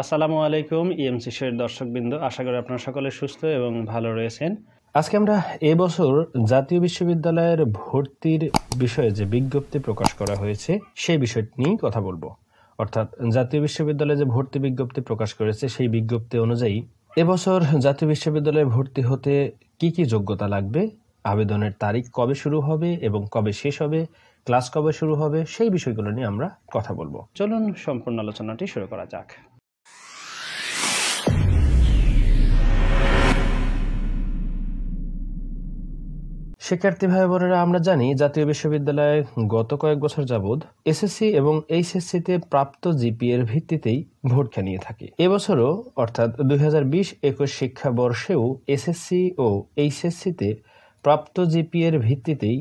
আসসালামু আলাইকুম EMC e শের দর্শকবৃন্দ আশা করি আপনারা সকলে সুস্থ এবং ভালো রয়েছেন আজকে আমরা এবছর জাতীয় বিশ্ববিদ্যালয়ের ভর্তির বিষয়ে যে বিজ্ঞপ্তি প্রকাশ করা হয়েছে সেই বিষয়টি নিয়েই কথা বলবো অর্থাৎ জাতীয় বিশ্ববিদ্যালয়ে যে ভর্তি বিজ্ঞপ্তি প্রকাশ করেছে সেই বিজ্ঞপ্তি অনুযায়ী এবছর জাতীয় বিশ্ববিদ্যালয়ে ভর্তি হতে কি কি যোগ্যতা লাগবে আবেদনের তারিখ কবে শুরু হবে এবং কবে শেষ হবে ক্লাস কবে শুরু হবে সেই বিষয়গুলো নিয়ে আমরা কথা বলবো চলুন সম্পূর্ণ আলোচনাটি শুরু করা যাক শিক্ষার্থী ভাই বোনেরা আমরা জানি জাতীয় বিশ্ববিদ্যালয়ে গত কয়েক বছর যাবৎ এসএসসি এবং এইচএসসিতে প্রাপ্ত এর ভিত্তিতেই ভর্তি নিয়ে থাকি এবছরও অর্থাৎ দুই হাজার বিশ একুশ শিক্ষাবর্ষেও এসএসসি ও এইচএসসিতে প্রাপ্ত এর ভিত্তিতেই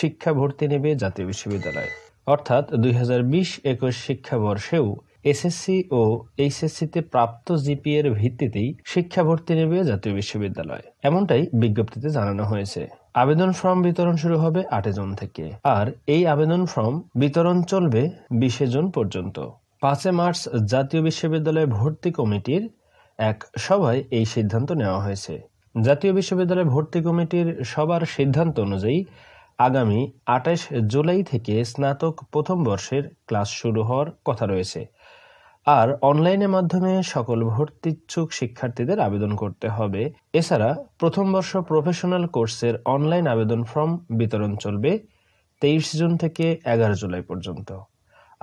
শিক্ষা ভর্তি নেবে জাতীয় বিশ্ববিদ্যালয় অর্থাৎ দুই হাজার বিশ একুশ শিক্ষাবর্ষেও এসএসসি ও এইচএসসিতে প্রাপ্ত এর ভিত্তিতেই শিক্ষা ভর্তি নেবে জাতীয় বিশ্ববিদ্যালয় এমনটাই বিজ্ঞপ্তিতে জানানো হয়েছে আবেদন ফর্ম বিতরণ শুরু হবে আটে জুন থেকে আর এই আবেদন ফর্ম বিতরণ চলবে বিশে জুন পর্যন্ত পাঁচে মার্চ জাতীয় বিশ্ববিদ্যালয় ভর্তি কমিটির এক সভায় এই সিদ্ধান্ত নেওয়া হয়েছে জাতীয় বিশ্ববিদ্যালয় ভর্তি কমিটির সবার সিদ্ধান্ত অনুযায়ী আগামী আঠাশ জুলাই থেকে স্নাতক প্রথম বর্ষের ক্লাস শুরু হওয়ার কথা রয়েছে আর অনলাইনের মাধ্যমে সকল ভর্তিচ্ছুক শিক্ষার্থীদের আবেদন করতে হবে এছাড়া প্রথম বর্ষ প্রফেশনাল কোর্সের অনলাইন আবেদন ফর্ম বিতরণ চলবে তেইশ জুন থেকে এগারো জুলাই পর্যন্ত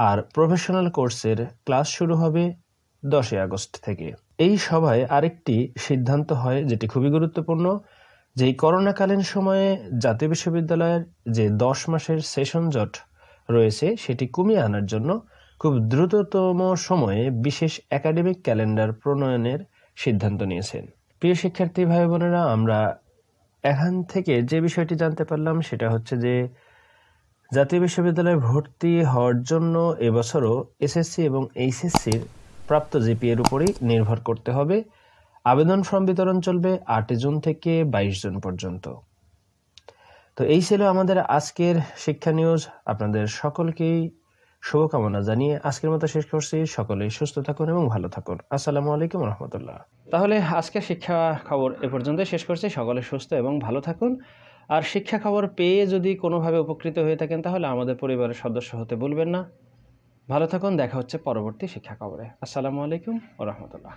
আর প্রফেশনাল কোর্সের ক্লাস শুরু হবে দশই আগস্ট থেকে এই সভায় আরেকটি সিদ্ধান্ত হয় যেটি খুবই গুরুত্বপূর্ণ যে করোনাকালীন সময়ে জাতীয় বিশ্ববিদ্যালয়ের যে দশ মাসের সেশন জট রয়েছে সেটি কমিয়ে আনার জন্য খুব দ্রুততম সময়ে বিশেষ একাডেমিক ক্যালেন্ডার প্রণয়নের সিদ্ধান্ত নিয়েছেন প্রিয় শিক্ষার্থী ভাই বোনেরা আমরা এখান থেকে যে বিষয়টি জানতে পারলাম সেটা হচ্ছে যে জাতীয় বিশ্ববিদ্যালয়ে ভর্তি হওয়ার জন্য এবছরও এসএসসি এবং এইচএসসির প্রাপ্ত জিপিএর উপরই নির্ভর করতে হবে আবেদন ফর্ম বিতরণ চলবে আটই জুন থেকে বাইশ জুন পর্যন্ত তো এই ছিল আমাদের আজকের শিক্ষা নিউজ আপনাদের সকলকেই শুভকামনা জানিয়ে আজকের মতো শেষ করছি সকলেই সুস্থ থাকুন এবং ভালো থাকুন আসসালামু আলাইকুম রহমতুল্লাহ তাহলে আজকে শিক্ষা খবর এ পর্যন্ত শেষ করছি সকলে সুস্থ এবং ভালো থাকুন আর শিক্ষা খবর পেয়ে যদি কোনোভাবে উপকৃত হয়ে থাকেন তাহলে আমাদের পরিবারের সদস্য হতে বলবেন না ভালো থাকুন দেখা হচ্ছে পরবর্তী শিক্ষা খবরে আসসালামু আলাইকুম ও রহমতুল্লাহ